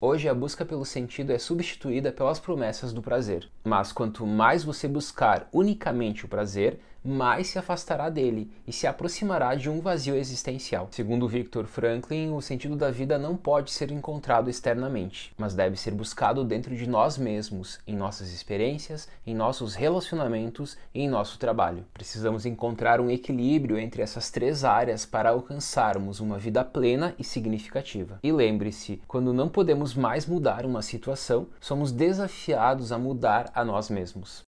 Hoje a busca pelo sentido é substituída pelas promessas do prazer. Mas quanto mais você buscar unicamente o prazer, mais se afastará dele e se aproximará de um vazio existencial. Segundo Victor Franklin, o sentido da vida não pode ser encontrado externamente, mas deve ser buscado dentro de nós mesmos, em nossas experiências, em nossos relacionamentos e em nosso trabalho. Precisamos encontrar um equilíbrio entre essas três áreas para alcançarmos uma vida plena e significativa. E lembre-se, quando não podemos queremos mais mudar uma situação, somos desafiados a mudar a nós mesmos.